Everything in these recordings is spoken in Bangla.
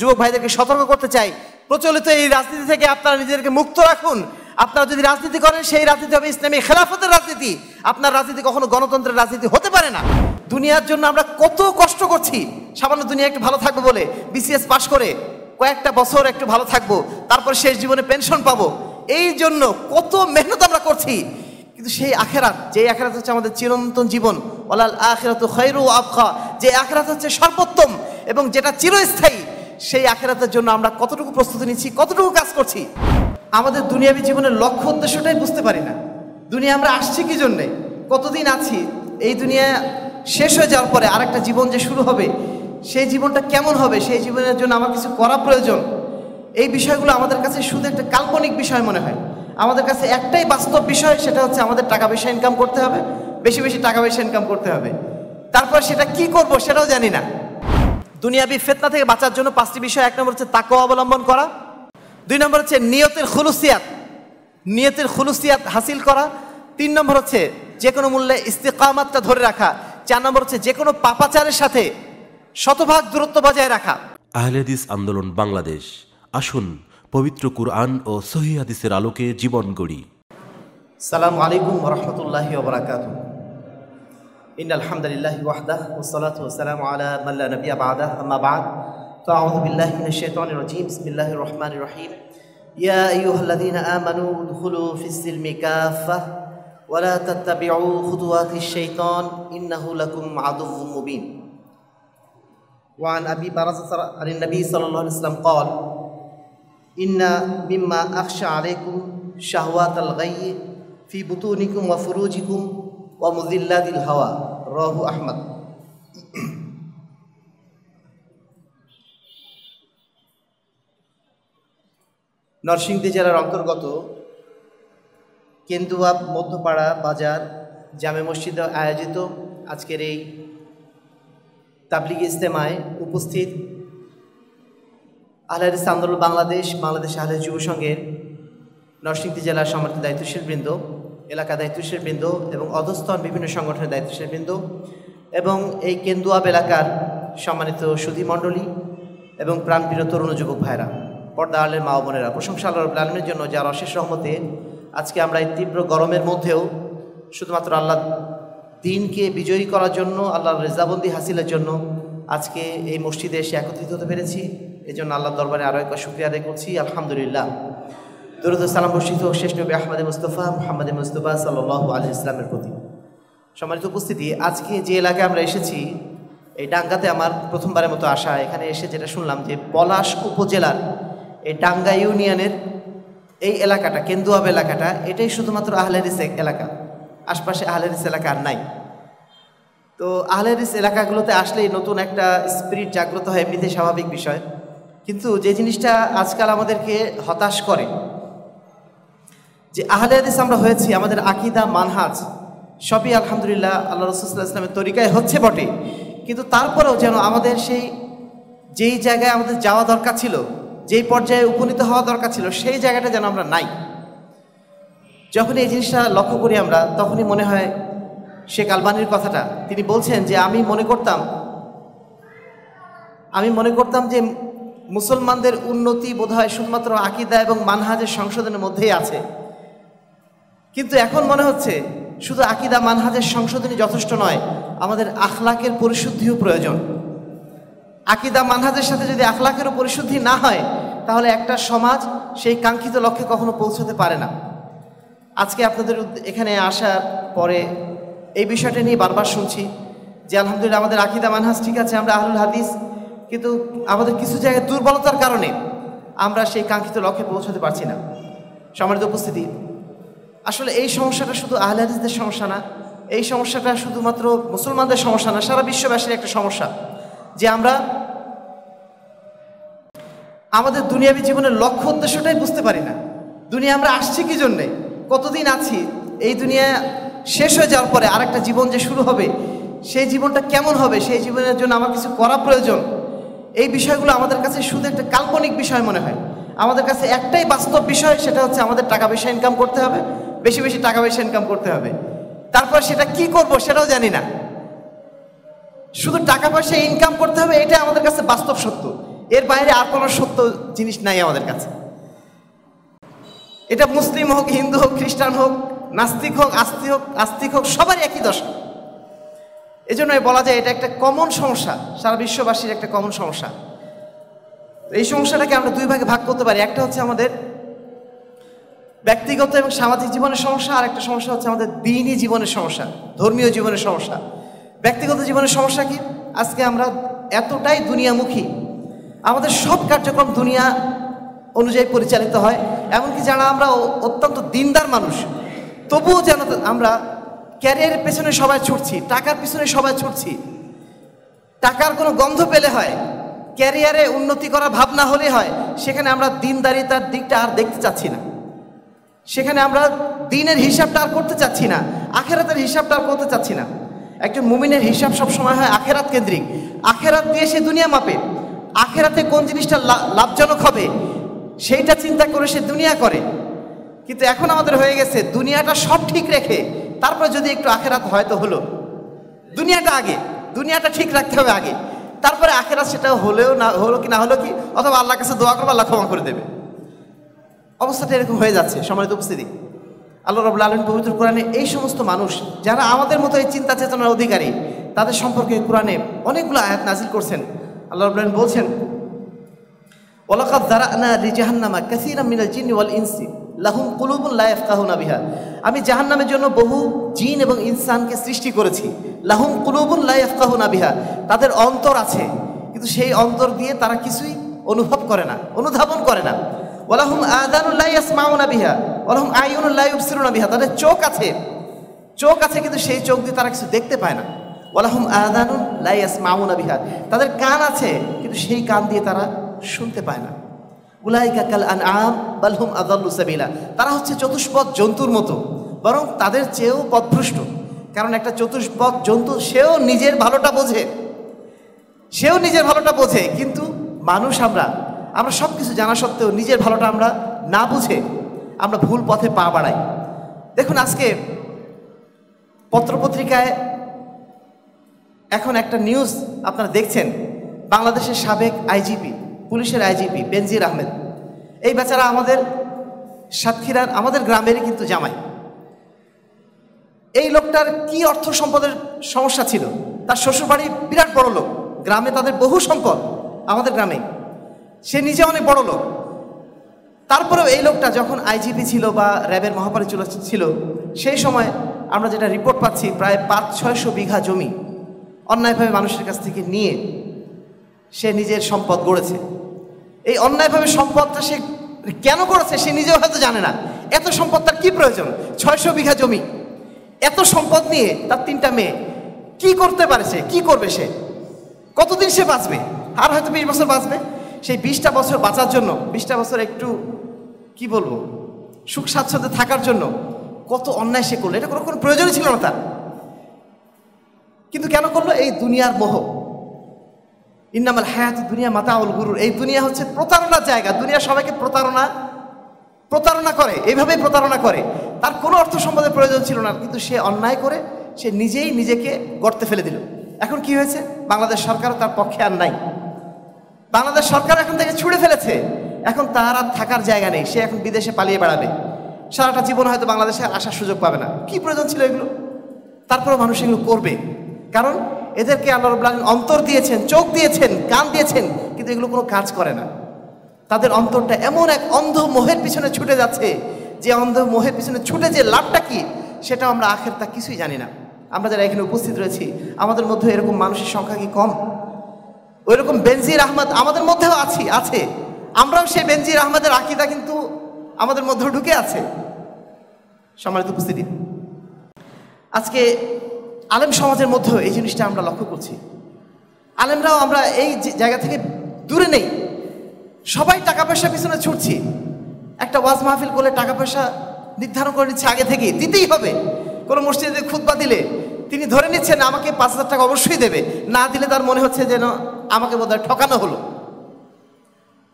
যুবক ভাইদেরকে সতর্ক করতে চাই প্রচলিত এই রাজনীতি থেকে আপনারা নিজেদেরকে মুক্ত রাখুন আপনারা যদি রাজনীতি করেন সেই রাজনীতি হবে ইসলামী খেলাফতের রাজনীতি আপনার রাজনীতি কখনো গণতন্ত্রের রাজনীতি হতে পারে না দুনিয়ার জন্য আমরা কত কষ্ট করছি সামান্য দুনিয়া একটু ভালো থাকবো বলে বিসিএস পাশ করে কয়েকটা বছর একটু ভালো থাকবো তারপর শেষ জীবনে পেনশন পাবো এই জন্য কত মেহনত আমরা করছি কিন্তু সেই আখেরাত যে আখেরাত হচ্ছে আমাদের চিরন্তন জীবন ওলাল আখেরাত খৈরু আবখা যে আখেরাত হচ্ছে সর্বোত্তম এবং যেটা চিরস্থায়ী সেই আখেরাতের জন্য আমরা কতটুকু প্রস্তুতি নিচ্ছি কতটুকু কাজ করছি আমাদের দুনিয়াবী জীবনের লক্ষ্য উদ্দেশ্যটাই বুঝতে পারি না দুনিয়া আমরা আসছি কি জন্যে কতদিন আছি এই দুনিয়া শেষ হয়ে যাওয়ার পরে আরেকটা জীবন যে শুরু হবে সেই জীবনটা কেমন হবে সেই জীবনের জন্য আমার কিছু করা প্রয়োজন এই বিষয়গুলো আমাদের কাছে শুধু একটা কাল্পনিক বিষয় মনে হয় আমাদের কাছে একটাই বাস্তব বিষয় সেটা হচ্ছে আমাদের টাকা পয়সা ইনকাম করতে হবে বেশি বেশি টাকা পয়সা ইনকাম করতে হবে তারপর সেটা কি করব সেটাও জানি না দুনিয়াবি ফেতনা থেকে বাঁচার জন্য পাঁচটি বিষয় এক নম্বর হচ্ছে তাকে অবলম্বন করা দুই নম্বর হচ্ছে নিয়তের খুলুসিয়াত নিয়তের খুলুসিয়াত হাসিল করা তিন নম্বর হচ্ছে যে কোনো মূল্যে ইস্তেকামাতটা ধরে রাখা চার নম্বর হচ্ছে যে কোনো পাপাচারের সাথে শতভাগ দূরত্ব বজায় রাখা আহলেদিস আন্দোলন বাংলাদেশ আসুন পবিত্র কুরআন ও সহি হাদিসের আলোকে জীবন গড়ি সালাম আলাইকুম রহমতুল্লাহ ওবরাকাতুহ إن الحمد لله وحده والصلاة والسلام على من لا نبي بعده أما بعد فأعوذ بالله من الشيطان الرجيم بسم الله الرحمن الرحيم يا أيها الذين آمنوا ادخلوا في السلم كافة ولا تتبعوا خطوات الشيطان إنه لكم عدو مبين وعن أبي برزة عن النبي صلى الله عليه وسلم قال إن مما أخشى عليكم شهوات الغي في بطونكم وفروجكم ওয়া হাওয়া রহু আহমদ নরসিংদী জেলার অন্তর্গত কেন্দুয়া মধ্যপাড়া বাজার জামে মসজিদে আয়োজিত আজকের এই তাবলিগ ইজতেমায় উপস্থিত আহলারিস আন্দোলন বাংলাদেশ বাংলাদেশ আহলে যুব সংঘের নরসিংদী জেলার সমর্থিত দায়িত্বশীলবৃন্দ এলাকা বিন্দু এবং অধস্থন বিভিন্ন সংগঠনের দায়িত্বশীল বিন্দু এবং এই কেন্দুয়াব এলাকার সম্মানিত সুধীমণ্ডলী এবং প্রাণপ্রিয় তরুণ যুবক ভাইরা পর্দা আলের মা বোনেরা প্রশংসা আল্লাহ প্ল্যানের জন্য যার অশেষ রহমতে আজকে আমরা এই তীব্র গরমের মধ্যেও শুধুমাত্র আল্লাহ দিনকে বিজয়ী করার জন্য আল্লাহর রেজাবন্দি হাসিলের জন্য আজকে এই মসজিদে এসে একত্রিত হতে পেরেছি এজন্য আল্লাহ দরবারে আরও একবার শুক্রিয়া আদায় করছি আলহামদুলিল্লাহ দুরুদ সালাম বর্ষিত শেষ নবী আহমদে মুস্তফা মোহাম্মদে মুস্তফা সাল্লাহ আলি ইসলামের প্রতি সম্মানিত উপস্থিতি আজকে যে এলাকায় আমরা এসেছি এই ডাঙ্গাতে আমার প্রথমবারের মতো আসা এখানে এসে যেটা শুনলাম যে পলাশ উপজেলার এই ডাঙ্গা ইউনিয়নের এই এলাকাটা কেন্দুয়াব এলাকাটা এটাই শুধুমাত্র আহলেরিস এলাকা আশপাশে আহলেরিস এলাকা আর নাই তো আহলেরিস এলাকাগুলোতে আসলেই নতুন একটা স্পিরিট জাগ্রত হয় এমনিতে স্বাভাবিক বিষয় কিন্তু যে জিনিসটা আজকাল আমাদেরকে হতাশ করে যে আহলে হাদিস আমরা হয়েছি আমাদের আকিদা মানহাজ সবই আলহামদুলিল্লাহ আল্লাহ রসুল্লাহ ইসলামের তরিকায় হচ্ছে বটে কিন্তু তারপরেও যেন আমাদের সেই যেই জায়গায় আমাদের যাওয়া দরকার ছিল যেই পর্যায়ে উপনীত হওয়া দরকার ছিল সেই জায়গাটা যেন আমরা নাই যখন এই জিনিসটা লক্ষ্য করি আমরা তখনই মনে হয় শেখ আলবানির কথাটা তিনি বলছেন যে আমি মনে করতাম আমি মনে করতাম যে মুসলমানদের উন্নতি বোধহয় শুধুমাত্র আকিদা এবং মানহাজের সংশোধনের মধ্যেই আছে কিন্তু এখন মনে হচ্ছে শুধু আকিদা মানহাজের সংশোধনী যথেষ্ট নয় আমাদের আখলাকের পরিশুদ্ধিও প্রয়োজন আকিদা মানহাজের সাথে যদি আখলাকেরও পরিশুদ্ধি না হয় তাহলে একটা সমাজ সেই কাঙ্ক্ষিত লক্ষ্যে কখনো পৌঁছতে পারে না আজকে আপনাদের এখানে আসার পরে এই বিষয়টা নিয়ে বারবার শুনছি যে আলহামদুলিল্লাহ আমাদের আকিদা মানহাজ ঠিক আছে আমরা আহুল হাদিস কিন্তু আমাদের কিছু জায়গায় দুর্বলতার কারণে আমরা সেই কাঙ্ক্ষিত লক্ষ্যে পৌঁছতে পারছি না সম্মানিত উপস্থিতি আসলে এই সমস্যাটা শুধু আহলে সমস্যা না এই সমস্যাটা শুধুমাত্র মুসলমানদের সমস্যা না সারা বিশ্ববাসীর একটা সমস্যা যে আমরা আমাদের দুনিয়াবী জীবনের লক্ষ্য উদ্দেশ্যটাই বুঝতে পারি না দুনিয়া আমরা আসছি কি জন্যে কতদিন আছি এই দুনিয়া শেষ হয়ে যাওয়ার পরে আরেকটা জীবন যে শুরু হবে সেই জীবনটা কেমন হবে সেই জীবনের জন্য আমার কিছু করা প্রয়োজন এই বিষয়গুলো আমাদের কাছে শুধু একটা কাল্পনিক বিষয় মনে হয় আমাদের কাছে একটাই বাস্তব বিষয় সেটা হচ্ছে আমাদের টাকা পয়সা ইনকাম করতে হবে বেশি বেশি টাকা পয়সা ইনকাম করতে হবে তারপর সেটা কি করব সেটাও জানি না শুধু টাকা পয়সা ইনকাম করতে হবে এটা আমাদের কাছে বাস্তব সত্য এর বাইরে আর কোনো সত্য জিনিস নাই আমাদের কাছে এটা মুসলিম হোক হিন্দু হোক খ্রিস্টান হোক নাস্তিক হোক আস্তি হোক আস্তিক হোক সবারই একই দশা জন্য বলা যায় এটা একটা কমন সমস্যা সারা বিশ্ববাসীর একটা কমন সমস্যা এই সমস্যাটাকে আমরা দুই ভাগে ভাগ করতে পারি একটা হচ্ছে আমাদের ব্যক্তিগত এবং সামাজিক জীবনের সমস্যা আর একটা সমস্যা হচ্ছে আমাদের দিনই জীবনের সমস্যা ধর্মীয় জীবনের সমস্যা ব্যক্তিগত জীবনের সমস্যা কি আজকে আমরা এতটাই দুনিয়ামুখী আমাদের সব কার্যক্রম দুনিয়া অনুযায়ী পরিচালিত হয় এমনকি যারা আমরা অত্যন্ত দিনদার মানুষ তবুও যেন আমরা ক্যারিয়ারের পেছনে সবাই ছুটছি টাকার পিছনে সবাই ছুটছি টাকার কোনো গন্ধ পেলে হয় ক্যারিয়ারে উন্নতি করা ভাবনা হলে হয় সেখানে আমরা দিনদারিতার দিকটা আর দেখতে চাচ্ছি না সেখানে আমরা দিনের হিসাবটা আর করতে চাচ্ছি না আখেরাতের হিসাবটা আর করতে চাচ্ছি না একজন মুমিনের হিসাব সবসময় হয় আখেরাত কেন্দ্রিক আখেরাত দিয়ে সে দুনিয়া মাপে আখেরাতে কোন জিনিসটা লাভজনক হবে সেইটা চিন্তা করে সে দুনিয়া করে কিন্তু এখন আমাদের হয়ে গেছে দুনিয়াটা সব ঠিক রেখে তারপর যদি একটু আখেরাত হয়তো হলো দুনিয়াটা আগে দুনিয়াটা ঠিক রাখতে হবে আগে তারপরে আখেরাত সেটা হলেও না হলো কি না হলো কি অথবা আল্লাহ কাছে দোয়া করবো আল্লাহ ক্ষমা করে দেবে অবস্থাটা এরকম হয়ে যাচ্ছে সম্মানিত উপস্থিতি আল্লাহ রবুল্লা আলম পবিত্র কোরআনে এই সমস্ত মানুষ যারা আমাদের মতো এই চিন্তা চেতনার অধিকারী তাদের সম্পর্কে কোরআনে অনেকগুলো আয়াত নাজিল করছেন আল্লাহ রবুল্লাহ বলছেন ওলাকাত দারানা রিজাহান্নামা কাসিরা মিনাল জিন ওয়াল ইনসি লাহুম কুলুবুল লাইফ কাহুনা বিহা আমি জাহান্নামের জন্য বহু জিন এবং ইনসানকে সৃষ্টি করেছি লাহুম কুলুবুল লাইফ কাহুনা বিহা তাদের অন্তর আছে কিন্তু সেই অন্তর দিয়ে তারা কিছুই অনুভব করে না অনুধাবন করে না ওলাহুম আদানুল্লাহ ইয়াসমাউনা বিহা ওলাহুম আইনুল্লাহ ইউবসিরুনা বিহা তাদের চোখ আছে চোখ আছে কিন্তু সেই চোখ দিয়ে তারা কিছু দেখতে পায় না ওলাহুম আদানুন লাইয়াস মাউনা বিহা তাদের কান আছে কিন্তু সেই কান দিয়ে তারা শুনতে পায় না উলাইকা কাল আন আম বালহুম আদাল্লুসাবিলা তারা হচ্ছে চতুষ্পদ জন্তুর মতো বরং তাদের চেয়েও পথভ্রষ্ট কারণ একটা চতুষ্পদ জন্তু সেও নিজের ভালোটা বোঝে সেও নিজের ভালোটা বোঝে কিন্তু মানুষ আমরা আমরা সব কিছু জানা সত্ত্বেও নিজের ভালোটা আমরা না বুঝে আমরা ভুল পথে পা বাড়াই দেখুন আজকে পত্রপত্রিকায় এখন একটা নিউজ আপনারা দেখছেন বাংলাদেশের সাবেক আইজিপি পুলিশের আইজিপি বেনজির আহমেদ এই বেচারা আমাদের সাতক্ষীরার আমাদের গ্রামেরই কিন্তু জামাই এই লোকটার কি অর্থ সম্পদের সমস্যা ছিল তার শ্বশুরবাড়ি বিরাট বড় লোক গ্রামে তাদের বহু সম্পদ আমাদের গ্রামে সে নিজে অনেক বড় লোক তারপরেও এই লোকটা যখন আইজিপি ছিল বা র্যাবের মহাপরিচাল ছিল সেই সময় আমরা যেটা রিপোর্ট পাচ্ছি প্রায় পাঁচ ছয়শো বিঘা জমি অন্যায়ভাবে মানুষের কাছ থেকে নিয়ে সে নিজের সম্পদ গড়েছে এই অন্যায়ভাবে সম্পদটা সে কেন করেছে সে নিজেও হয়তো জানে না এত সম্পদ তার কী প্রয়োজন ছয়শো বিঘা জমি এত সম্পদ নিয়ে তার তিনটা মেয়ে কি করতে পারে সে কী করবে সে কতদিন সে বাঁচবে আর হয়তো বিশ বছর বাঁচবে সেই বিশটা বছর বাঁচার জন্য বিশটা বছর একটু কি বলবো সুখ স্বাচ্ছন্দ্যে থাকার জন্য কত অন্যায় সে করলো এটা কোনো কোনো প্রয়োজনই ছিল না তার কিন্তু কেন করলো এই দুনিয়ার মোহ ইন্নামাল হায়াত দুনিয়া মাতা মাতাউল গুরুর এই দুনিয়া হচ্ছে প্রতারণার জায়গা দুনিয়া সবাইকে প্রতারণা প্রতারণা করে এইভাবেই প্রতারণা করে তার কোনো অর্থ সম্পদের প্রয়োজন ছিল না কিন্তু সে অন্যায় করে সে নিজেই নিজেকে গড়তে ফেলে দিল এখন কি হয়েছে বাংলাদেশ সরকারও তার পক্ষে আর নাই বাংলাদেশ সরকার এখন তাকে ছুড়ে ফেলেছে এখন তার আর থাকার জায়গা নেই সে এখন বিদেশে পালিয়ে বেড়াবে সারাটা জীবন হয়তো বাংলাদেশে আসার সুযোগ পাবে না কি প্রয়োজন ছিল এগুলো তারপরেও মানুষ এগুলো করবে কারণ এদেরকে আল্লাহ অন্তর দিয়েছেন চোখ দিয়েছেন কান দিয়েছেন কিন্তু এগুলো কোনো কাজ করে না তাদের অন্তরটা এমন এক অন্ধ মোহের পিছনে ছুটে যাচ্ছে যে অন্ধ মোহের পিছনে ছুটে যে লাভটা কি সেটা আমরা আখের তা কিছুই জানি না আমরা যারা এখানে উপস্থিত রয়েছি আমাদের মধ্যে এরকম মানুষের সংখ্যা কি কম ওইরকম বেনজির আহমদ আমাদের মধ্যেও আছি আছে আমরাও সেই বেনজির আহমদের আকিদা কিন্তু আমাদের মধ্যেও ঢুকে আছে সম্মানিত উপস্থিতি আজকে আলেম সমাজের মধ্যেও এই জিনিসটা আমরা লক্ষ্য করছি আলেমরাও আমরা এই জায়গা থেকে দূরে নেই সবাই টাকা পয়সা পিছনে ছুটছি একটা ওয়াজ মাহফিল করলে টাকা পয়সা নির্ধারণ করে নিচ্ছে আগে থেকেই দিতেই হবে কোনো মসজিদে খুদ্া দিলে তিনি ধরে নিচ্ছেন আমাকে পাঁচ হাজার টাকা অবশ্যই দেবে না দিলে তার মনে হচ্ছে যেন আমাকে বোধহয় ঠকানো হলো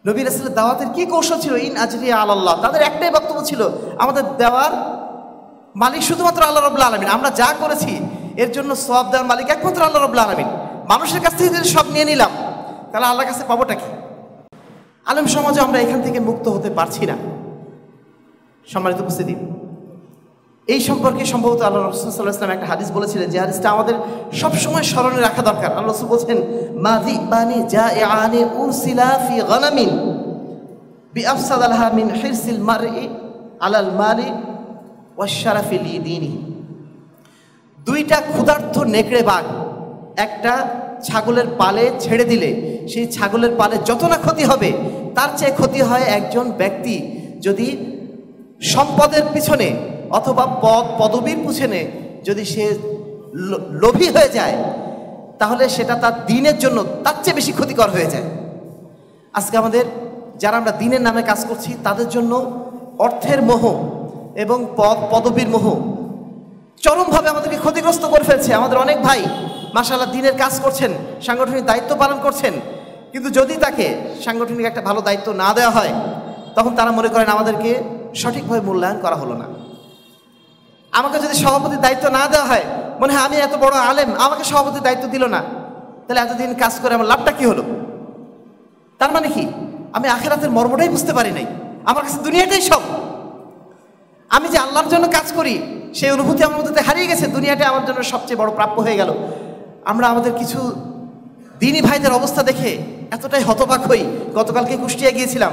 নবী আসলে দাওয়াতের কি কৌশল ছিল ইন আজরিয়া আল্লাহ তাদের একটাই বক্তব্য ছিল আমাদের দেওয়ার মালিক শুধুমাত্র আল্লাহ রবুল্লা আলমিন আমরা যা করেছি এর জন্য সব দেওয়ার মালিক একমাত্র আল্লাহ রবুল্লা আলমিন মানুষের কাছ থেকে যদি সব নিয়ে নিলাম তাহলে আল্লাহর কাছে পাবোটা কি আলম সমাজে আমরা এখান থেকে মুক্ত হতে পারছি না সম্মানিত উপস্থিতি এই সম্পর্কে সম্ভবত আল্লাহ সাল্লাহ ইসলাম একটা হাদিস বলেছিলেন যে হাদিসটা আমাদের সবসময় স্মরণে রাখা দরকার আল্লাহ রসুল বলছেন মাদি বানি যা এ আনে উরসিলা ফি গনামিন বি আফসাদ আলহা মিন হিরসিল মারে আলাল মারে ওয়াশারাফিল দুইটা ক্ষুধার্থ নেকড়ে বাঘ একটা ছাগলের পালে ছেড়ে দিলে সেই ছাগলের পালে যত না ক্ষতি হবে তার চেয়ে ক্ষতি হয় একজন ব্যক্তি যদি সম্পদের পিছনে অথবা পদ পদবীর পুছেনে যদি সে লোভী হয়ে যায় তাহলে সেটা তার দিনের জন্য তার চেয়ে বেশি ক্ষতিকর হয়ে যায় আজকে আমাদের যারা আমরা দিনের নামে কাজ করছি তাদের জন্য অর্থের মোহ এবং পদ পদবীর মোহ চরমভাবে আমাদেরকে ক্ষতিগ্রস্ত করে ফেলছে আমাদের অনেক ভাই মাসাল্লাহ দিনের কাজ করছেন সাংগঠনিক দায়িত্ব পালন করছেন কিন্তু যদি তাকে সাংগঠনিক একটা ভালো দায়িত্ব না দেওয়া হয় তখন তারা মনে করেন আমাদেরকে সঠিকভাবে মূল্যায়ন করা হলো না আমাকে যদি সভাপতির দায়িত্ব না দেওয়া হয় মনে হয় আমি এত বড় আলেম আমাকে সভাপতির দায়িত্ব দিল না তাহলে এতদিন কাজ করে আমার লাভটা কি হলো তার মানে কি আমি আখেরাতের মর্মটাই বুঝতে পারি নাই আমার কাছে দুনিয়াটাই সব আমি যে আল্লাহর জন্য কাজ করি সেই অনুভূতি আমার মধ্যে হারিয়ে গেছে দুনিয়াটা আমার জন্য সবচেয়ে বড় প্রাপ্য হয়ে গেল আমরা আমাদের কিছু দিনই ভাইদের অবস্থা দেখে এতটাই হতবাক হই গতকালকে কুষ্টিয়া গিয়েছিলাম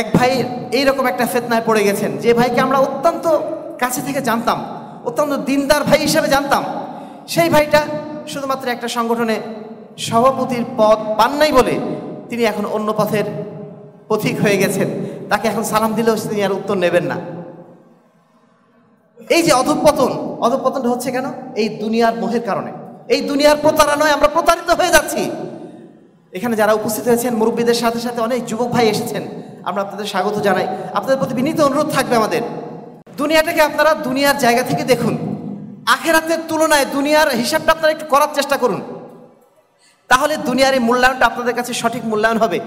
এক ভাই এইরকম একটা ফেতনায় পড়ে গেছেন যে ভাইকে আমরা অত্যন্ত কাছে থেকে জানতাম অত্যন্ত দিনদার ভাই হিসাবে জানতাম সেই ভাইটা শুধুমাত্র একটা সংগঠনে সভাপতির পদ পান নাই বলে তিনি এখন অন্য পথের পথিক হয়ে গেছেন তাকে এখন সালাম দিলেও তিনি আর উত্তর নেবেন না এই যে অধপতন অধপতনটা হচ্ছে কেন এই দুনিয়ার মোহের কারণে এই দুনিয়ার প্রতারণায় আমরা প্রতারিত হয়ে যাচ্ছি এখানে যারা উপস্থিত হয়েছেন মুরব্বীদের সাথে সাথে অনেক যুবক ভাই এসেছেন আমরা আপনাদের স্বাগত জানাই আপনাদের প্রতি বিনীত অনুরোধ থাকবে আমাদের দুনিয়াটাকে আপনারা দুনিয়ার জায়গা থেকে দেখুন আখেরাতের তুলনায় দুনিয়ার হিসাবটা আপনারা একটু করার চেষ্টা করুন তাহলে দুনিয়ার এই মূল্যায়নটা আপনাদের কাছে সঠিক মূল্যায়ন হবে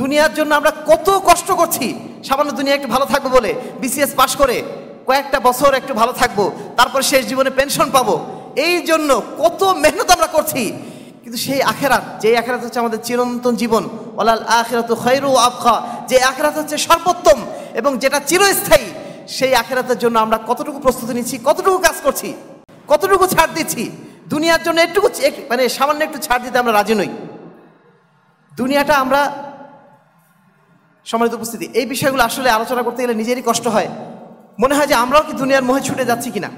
দুনিয়ার জন্য আমরা কত কষ্ট করছি সামান্য দুনিয়া একটু ভালো থাকবো বলে বিসিএস পাশ করে কয়েকটা বছর একটু ভালো থাকবো তারপর শেষ জীবনে পেনশন পাবো এই জন্য কত মেহনত আমরা করছি কিন্তু সেই আখেরাত যে আখেরাত হচ্ছে আমাদের চিরন্তন জীবন ওলাল আখেরাত খৈরু আবখা যে আখেরাত হচ্ছে সর্বোত্তম এবং যেটা চিরস্থায়ী সেই আখেরাতের জন্য আমরা কতটুকু প্রস্তুতি নিচ্ছি কতটুকু কাজ করছি কতটুকু ছাড় দিচ্ছি দুনিয়ার জন্য একটুকু মানে সামান্য একটু ছাড় দিতে আমরা রাজি নই দুনিয়াটা আমরা সম্মানিত উপস্থিতি এই বিষয়গুলো আসলে আলোচনা করতে গেলে নিজেরই কষ্ট হয় মনে হয় যে আমরাও কি দুনিয়ার মোহে ছুটে যাচ্ছি কিনা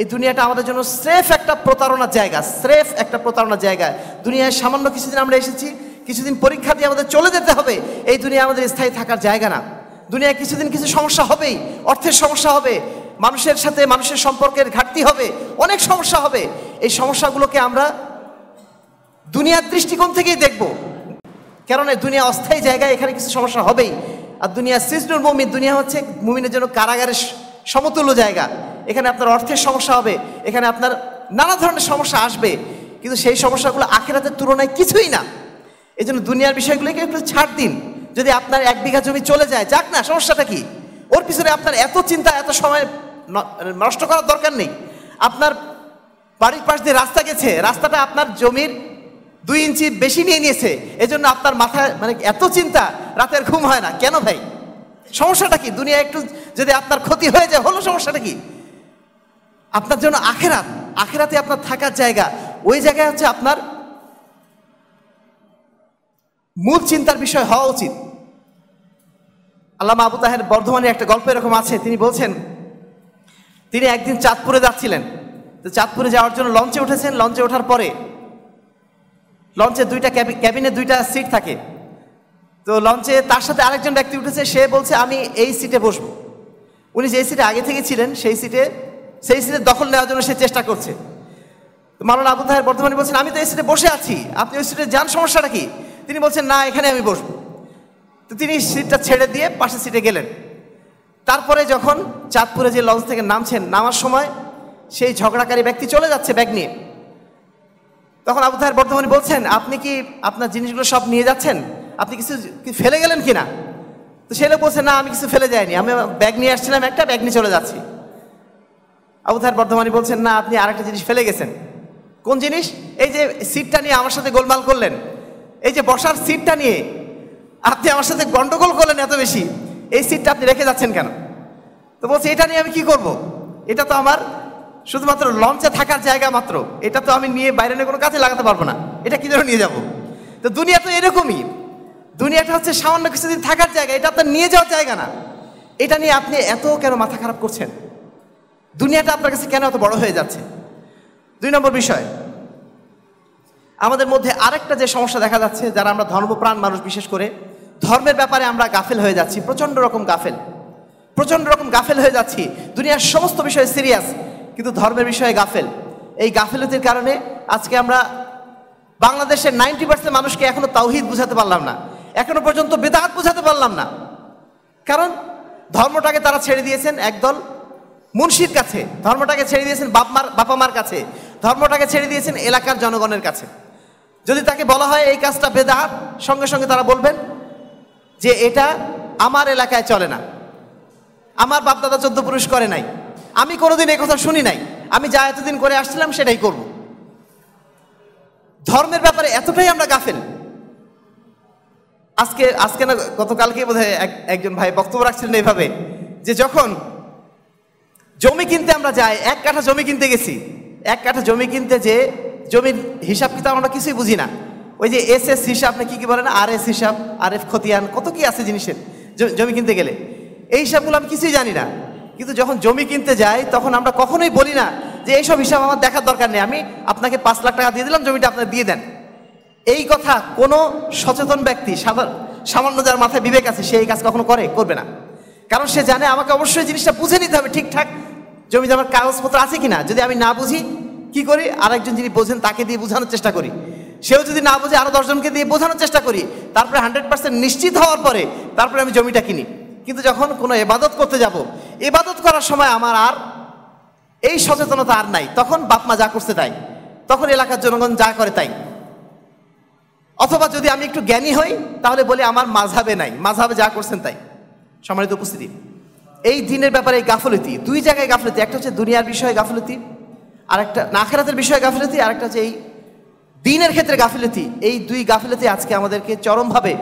এই দুনিয়াটা আমাদের জন্য স্রেফ একটা প্রতারণার জায়গা স্রেফ একটা প্রতারণার জায়গা দুনিয়ায় সামান্য কিছুদিন আমরা এসেছি কিছুদিন পরীক্ষা দিয়ে আমাদের চলে যেতে হবে এই দুনিয়া আমাদের স্থায়ী থাকার জায়গা না দুনিয়ায় কিছুদিন কিছু সমস্যা হবেই অর্থের সমস্যা হবে মানুষের সাথে মানুষের সম্পর্কের ঘাটতি হবে অনেক সমস্যা হবে এই সমস্যাগুলোকে আমরা দুনিয়ার দৃষ্টিকোণ থেকেই দেখব কেননা দুনিয়া অস্থায়ী জায়গায় এখানে কিছু সমস্যা হবেই আর দুনিয়া সিজনুল মুমিন দুনিয়া হচ্ছে মুমিনের জন্য কারাগারের সমতুল্য জায়গা এখানে আপনার অর্থের সমস্যা হবে এখানে আপনার নানা ধরনের সমস্যা আসবে কিন্তু সেই সমস্যাগুলো আখেরাতের তুলনায় কিছুই না এই জন্য দুনিয়ার বিষয়গুলোকে একটু ছাড় দিন যদি আপনার এক বিঘা জমি চলে যায় যাক না সমস্যাটা কি ওর পিছনে আপনার এত চিন্তা এত সময় নষ্ট করার দরকার নেই আপনার বাড়ির পাশ দিয়ে রাস্তা গেছে রাস্তাটা আপনার জমির দুই ইঞ্চি বেশি নিয়ে নিয়েছে এজন্য আপনার মাথায় মানে এত চিন্তা রাতের ঘুম হয় না কেন ভাই সমস্যাটা কি দুনিয়া একটু যদি আপনার ক্ষতি হয়ে যায় হলো সমস্যাটা কি আপনার জন্য আখেরাত আখেরাতে আপনার থাকার জায়গা ওই জায়গায় হচ্ছে আপনার মূল চিন্তার বিষয় হওয়া উচিত আল্লাহ আবু তাহের বর্ধমানে একটা গল্প এরকম আছে তিনি বলছেন তিনি একদিন চাঁদপুরে যাচ্ছিলেন তো চাঁদপুরে যাওয়ার জন্য লঞ্চে উঠেছেন লঞ্চে ওঠার পরে লঞ্চে দুইটা ক্যাবিনে দুইটা সিট থাকে তো লঞ্চে তার সাথে আরেকজন ব্যক্তি উঠেছে সে বলছে আমি এই সিটে বসবো উনি যে সিটে আগে থেকে ছিলেন সেই সিটে সেই সিটে দখল নেওয়ার জন্য সে চেষ্টা করছে মালানা আবু তাহের বর্ধমানে বলছেন আমি তো এই সিটে বসে আছি আপনি ওই সিটে যান সমস্যাটা কি তিনি বলছেন না এখানে আমি বসবো তো তিনি সিটটা ছেড়ে দিয়ে পাশের সিটে গেলেন তারপরে যখন চাঁদপুরে যে লঞ্চ থেকে নামছেন নামার সময় সেই ঝগড়াকারী ব্যক্তি চলে যাচ্ছে ব্যাগ নিয়ে তখন আবু তাহের বর্ধমানে বলছেন আপনি কি আপনার জিনিসগুলো সব নিয়ে যাচ্ছেন আপনি কিছু ফেলে গেলেন কি না তো সে লোক বলছে না আমি কিছু ফেলে যাইনি আমি ব্যাগ নিয়ে আসছিলাম একটা ব্যাগ নিয়ে চলে যাচ্ছি আবু তাহের বর্ধমানি বলছেন না আপনি আরেকটা জিনিস ফেলে গেছেন কোন জিনিস এই যে সিটটা নিয়ে আমার সাথে গোলমাল করলেন এই যে বসার সিটটা নিয়ে আপনি আমার সাথে গন্ডগোল করলেন এত বেশি এই সিটটা আপনি রেখে যাচ্ছেন কেন তো বলছে এটা নিয়ে আমি কি করব। এটা তো আমার শুধুমাত্র লঞ্চে থাকার জায়গা মাত্র এটা তো আমি নিয়ে বাইরে কোনো কাজে লাগাতে পারবো না এটা কী ধরে নিয়ে যাব। তো দুনিয়া তো এরকমই দুনিয়াটা হচ্ছে সামান্য কিছুদিন থাকার জায়গা এটা তো নিয়ে যাওয়ার জায়গা না এটা নিয়ে আপনি এত কেন মাথা খারাপ করছেন দুনিয়াটা আপনার কাছে কেন এত বড় হয়ে যাচ্ছে দুই নম্বর বিষয় আমাদের মধ্যে আরেকটা যে সমস্যা দেখা যাচ্ছে যারা আমরা ধর্মপ্রাণ মানুষ বিশেষ করে ধর্মের ব্যাপারে আমরা গাফেল হয়ে যাচ্ছি প্রচণ্ড রকম গাফেল প্রচণ্ড রকম গাফেল হয়ে যাচ্ছি দুনিয়ার সমস্ত বিষয়ে সিরিয়াস কিন্তু ধর্মের বিষয়ে গাফেল এই গাফেলতির কারণে আজকে আমরা বাংলাদেশের নাইনটি পার্সেন্ট মানুষকে এখনও তাওহিদ বুঝাতে পারলাম না এখনও পর্যন্ত বেদাহাত বুঝাতে পারলাম না কারণ ধর্মটাকে তারা ছেড়ে দিয়েছেন একদল মুন্সির কাছে ধর্মটাকে ছেড়ে দিয়েছেন বাপমার বাপা মার কাছে ধর্মটাকে ছেড়ে দিয়েছেন এলাকার জনগণের কাছে যদি তাকে বলা হয় এই কাজটা বেদাত সঙ্গে সঙ্গে তারা বলবেন যে এটা আমার এলাকায় চলে না আমার বাপদাদা চোদ্দ পুরুষ করে নাই আমি কোনোদিন কথা শুনি নাই আমি যা এতদিন করে আসছিলাম সেটাই করব ধর্মের ব্যাপারে এতটাই আমরা গাফেল আজকে আজকে না গতকালকে বোধ একজন ভাই বক্তব্য রাখছিলেন এইভাবে যে যখন জমি কিনতে আমরা যাই এক কাঠা জমি কিনতে গেছি এক কাঠা জমি কিনতে যে জমির হিসাব কিতাব আমরা কিছুই বুঝি না ওই যে এস এস হিসাব নাকি কি বলে না আর এস হিসাব আর এফ খতিয়ান কত কি আছে জিনিসের জমি কিনতে গেলে এই হিসাবগুলো আমি কিছুই জানি না কিন্তু যখন জমি কিনতে যাই তখন আমরা কখনোই বলি না যে এইসব হিসাব আমার দেখার দরকার নেই আমি আপনাকে পাঁচ লাখ টাকা দিয়ে দিলাম জমিটা আপনার দিয়ে দেন এই কথা কোনো সচেতন ব্যক্তি সামান্য যার মাথায় বিবেক আছে সে এই কাজ কখনো করে করবে না কারণ সে জানে আমাকে অবশ্যই জিনিসটা বুঝে নিতে হবে ঠিকঠাক জমি আমার কাগজপত্র আছে কিনা যদি আমি না বুঝি কি করি আরেকজন যিনি বোঝেন তাকে দিয়ে বোঝানোর চেষ্টা করি সেও যদি না বোঝে আরও দশজনকে দিয়ে বোঝানোর চেষ্টা করি তারপরে হান্ড্রেড পার্সেন্ট নিশ্চিত হওয়ার পরে তারপরে আমি জমিটা কিনি কিন্তু যখন কোনো এবাদত করতে যাব এবাদত করার সময় আমার আর এই সচেতনতা আর নাই তখন বাপমা যা করছে তাই তখন এলাকার জনগণ যা করে তাই অথবা যদি আমি একটু জ্ঞানী হই তাহলে বলি আমার মাঝাবে নাই মাঝাবে যা করছেন তাই সম্মানিত উপস্থিতি এই দিনের ব্যাপারে গাফলতি দুই জায়গায় গাফলতি একটা হচ্ছে দুনিয়ার বিষয়ে গাফলতি আরেকটা নাখেরাতের বিষয়ে গাফিলতি আরেকটা যে এই দিনের ক্ষেত্রে গাফিলতি এই দুই গাফিলতি আজকে আমাদেরকে চরমভাবে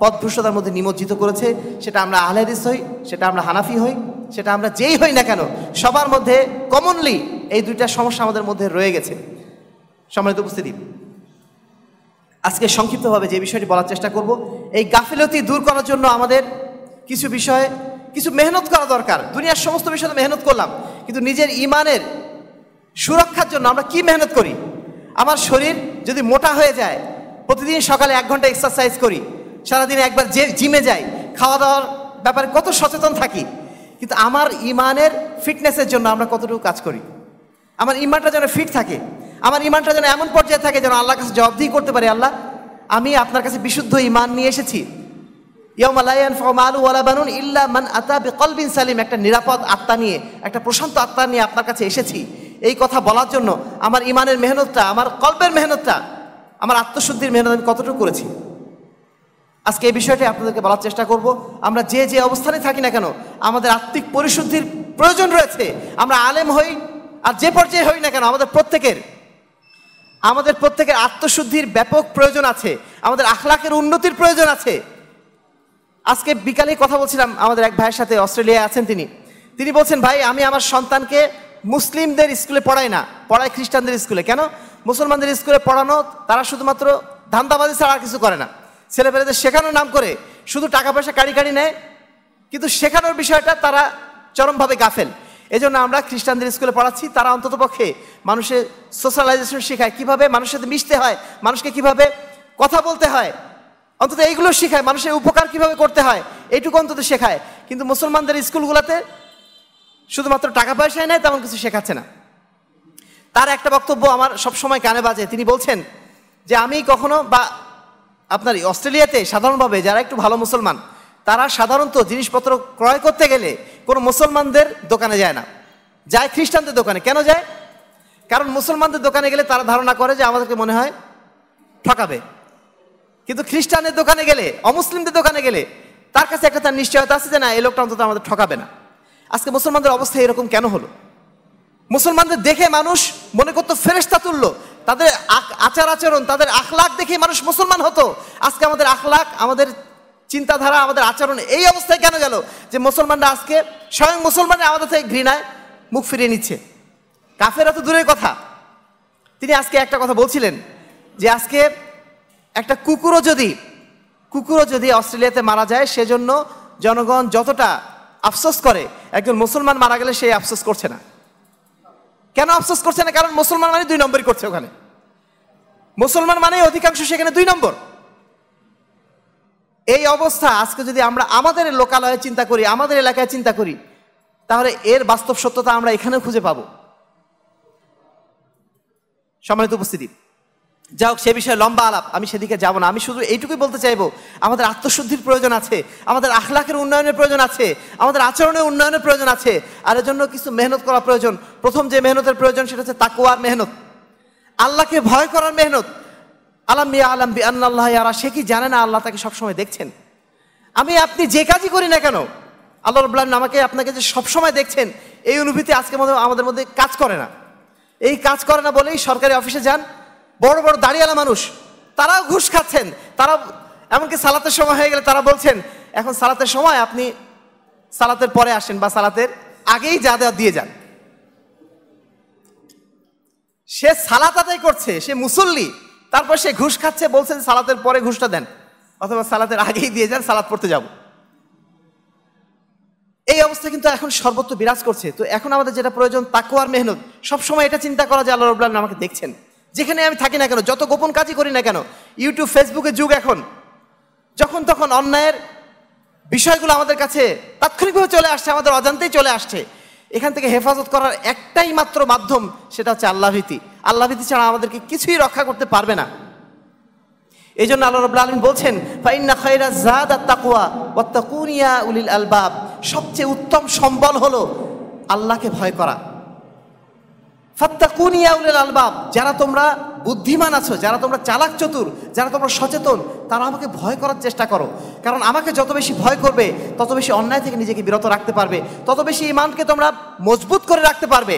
পদভ্রষ্টতার মধ্যে নিমজ্জিত করেছে সেটা আমরা আহলেদিস হই সেটা আমরা হানাফি হই সেটা আমরা যেই হই না কেন সবার মধ্যে কমনলি এই দুইটা সমস্যা আমাদের মধ্যে রয়ে গেছে সম্মানিত উপস্থিতি আজকে সংক্ষিপ্তভাবে যে বিষয়টি বলার চেষ্টা করব এই গাফিলতি দূর করার জন্য আমাদের কিছু বিষয়ে কিছু মেহনত করা দরকার দুনিয়ার সমস্ত বিষয়ে মেহনত করলাম কিন্তু নিজের ইমানের সুরক্ষার জন্য আমরা কি মেহনত করি আমার শরীর যদি মোটা হয়ে যায় প্রতিদিন সকালে এক ঘন্টা এক্সারসাইজ করি সারাদিন একবার যে জিমে যাই খাওয়া দাওয়ার ব্যাপারে কত সচেতন থাকি কিন্তু আমার ইমানের ফিটনেসের জন্য আমরা কতটুকু কাজ করি আমার ইমানটা যেন ফিট থাকে আমার ইমানটা যেন এমন পর্যায়ে থাকে যেন আল্লাহর কাছে দিয়ে করতে পারি আল্লাহ আমি আপনার কাছে বিশুদ্ধ ইমান নিয়ে এসেছি ইল্লা মান আতা সালিম একটা নিরাপদ আত্মা নিয়ে একটা প্রশান্ত আত্মা নিয়ে আপনার কাছে এসেছি এই কথা বলার জন্য আমার ইমানের মেহনতটা আমার কল্পের মেহনতটা আমার আত্মশুদ্ধির মেহনত আমি কতটুকু করেছি আজকে এই বিষয়টি আপনাদেরকে বলার চেষ্টা করব আমরা যে যে অবস্থানে থাকি না কেন আমাদের আত্মিক পরিশুদ্ধির প্রয়োজন রয়েছে আমরা আলেম হই আর যে পর্যায়ে হই না কেন আমাদের প্রত্যেকের আমাদের প্রত্যেকের আত্মশুদ্ধির ব্যাপক প্রয়োজন আছে আমাদের আখলাখের উন্নতির প্রয়োজন আছে আজকে বিকালে কথা বলছিলাম আমাদের এক ভাইয়ের সাথে অস্ট্রেলিয়ায় আছেন তিনি তিনি বলছেন ভাই আমি আমার সন্তানকে মুসলিমদের স্কুলে পড়ায় না পড়ায় খ্রিস্টানদের স্কুলে কেন মুসলমানদের স্কুলে পড়ানো তারা শুধুমাত্র ধান্দাবাজি ছাড়া আর কিছু করে না ছেলেপেলেদের শেখানোর নাম করে শুধু টাকা পয়সা কাড়ি কাড়ি নেয় কিন্তু শেখানোর বিষয়টা তারা চরমভাবে গাফেল এজন্য আমরা খ্রিস্টানদের স্কুলে পড়াচ্ছি তারা অন্তত পক্ষে মানুষের সোশ্যালাইজেশন শেখায় কিভাবে মানুষের সাথে মিশতে হয় মানুষকে কিভাবে কথা বলতে হয় অন্তত এইগুলো শেখায় মানুষের উপকার কিভাবে করতে হয় এইটুকু অন্তত শেখায় কিন্তু মুসলমানদের স্কুলগুলোতে শুধুমাত্র টাকা পয়সায় নেয় তেমন কিছু শেখাচ্ছে না তার একটা বক্তব্য আমার সবসময় কানে বাজে তিনি বলছেন যে আমি কখনো বা আপনার অস্ট্রেলিয়াতে সাধারণভাবে যারা একটু ভালো মুসলমান তারা সাধারণত জিনিসপত্র ক্রয় করতে গেলে কোনো মুসলমানদের দোকানে যায় না যায় খ্রিস্টানদের দোকানে কেন যায় কারণ মুসলমানদের দোকানে গেলে তারা ধারণা করে যে আমাদেরকে মনে হয় ঠকাবে কিন্তু খ্রিস্টানের দোকানে গেলে অমুসলিমদের দোকানে গেলে তার কাছে একটা তার নিশ্চয়তা আছে যে না এই লোকটা অন্তত আমাদের ঠকাবে না আজকে মুসলমানদের অবস্থা এরকম কেন হলো মুসলমানদের দেখে মানুষ মনে করতো ফেরেস্তা তুলল তাদের আচার আচরণ তাদের আখলাক দেখে মানুষ মুসলমান হতো আজকে আমাদের আখলাক আমাদের চিন্তাধারা আমাদের আচরণ এই অবস্থায় কেন গেল যে মুসলমানরা আজকে স্বয়ং মুসলমানরা আমাদের থেকে ঘৃণায় মুখ ফিরিয়ে নিচ্ছে কাফের এত দূরের কথা তিনি আজকে একটা কথা বলছিলেন যে আজকে একটা কুকুরও যদি কুকুরও যদি অস্ট্রেলিয়াতে মারা যায় সেজন্য জনগণ যতটা আফসোস করে একজন মুসলমান মারা গেলে সে আফসোস করছে না কেন আফসোস করছে না কারণ মুসলমান মানে দুই নম্বরই করছে ওখানে মুসলমান মানে অধিকাংশ সেখানে দুই নম্বর এই অবস্থা আজকে যদি আমরা আমাদের লোকালয়ে চিন্তা করি আমাদের এলাকায় চিন্তা করি তাহলে এর বাস্তব সত্যতা আমরা এখানেও খুঁজে পাব সম্মানিত উপস্থিতি যা হোক সে বিষয়ে লম্বা আলাপ আমি সেদিকে যাব না আমি শুধু এইটুকুই বলতে চাইব আমাদের আত্মশুদ্ধির প্রয়োজন আছে আমাদের আখলাখের উন্নয়নের প্রয়োজন আছে আমাদের আচরণের উন্নয়নের প্রয়োজন আছে আর জন্য কিছু মেহনত করা প্রয়োজন প্রথম যে মেহনতের প্রয়োজন সেটা হচ্ছে তাকুয়ার মেহনত আল্লাহকে ভয় করার মেহনত আলাম মিয়া আলাম বি আল্লাহ ইয়ারা সে কি জানে না আল্লাহ তাকে সবসময় দেখছেন আমি আপনি যে কাজই করি না কেন আল্লাহ রবুল্লাহ আমাকে আপনাকে যে সবসময় দেখছেন এই অনুভূতি আজকে আমাদের মধ্যে কাজ করে না এই কাজ করে না বলেই সরকারি অফিসে যান বড় বড় দাঁড়িয়ালা মানুষ তারাও ঘুষ খাচ্ছেন তারা এমনকি সালাতের সময় হয়ে গেলে তারা বলছেন এখন সালাতের সময় আপনি সালাতের পরে আসেন বা সালাতের আগেই যা দেওয়া দিয়ে যান সে সালাত আদায় করছে সে মুসল্লি তারপর সে ঘুষ খাচ্ছে বলছেন সালাতের পরে ঘুষটা দেন অথবা সালাতের আগেই দিয়ে যান সালাত পড়তে যাব এই অবস্থা কিন্তু এখন সর্বত্র বিরাজ করছে তো এখন আমাদের যেটা প্রয়োজন তাকুয়ার মেহনত সবসময় এটা চিন্তা করা যে আল্লাহ রবুল্লাহ আমাকে দেখছেন যেখানে আমি থাকি না কেন যত গোপন কাজই করি না কেন ইউটিউব ফেসবুকে যুগ এখন যখন তখন অন্যায়ের বিষয়গুলো আমাদের কাছে তাৎক্ষণিকভাবে চলে আসছে আমাদের অজান্তেই চলে আসছে এখান থেকে হেফাজত করার একটাই মাত্র মাধ্যম সেটা হচ্ছে আল্লাহভীতি আল্লাহভীতি ছাড়া আমাদেরকে কিছুই রক্ষা করতে পারবে না এই জন্য আল্লাহ রবুল্লা আলম বলছেন ফাইন্না খাইরা জাদ আর তাকুয়া উলিল আলবাব সবচেয়ে উত্তম সম্বল হলো আল্লাহকে ভয় করা ফাত্তাকুনিয়াউলের আলবাব যারা তোমরা বুদ্ধিমান আছো যারা তোমরা চালাক চতুর যারা তোমরা সচেতন তারা আমাকে ভয় করার চেষ্টা করো কারণ আমাকে যত বেশি ভয় করবে তত বেশি অন্যায় থেকে নিজেকে বিরত রাখতে পারবে তত বেশি ইমানকে তোমরা মজবুত করে রাখতে পারবে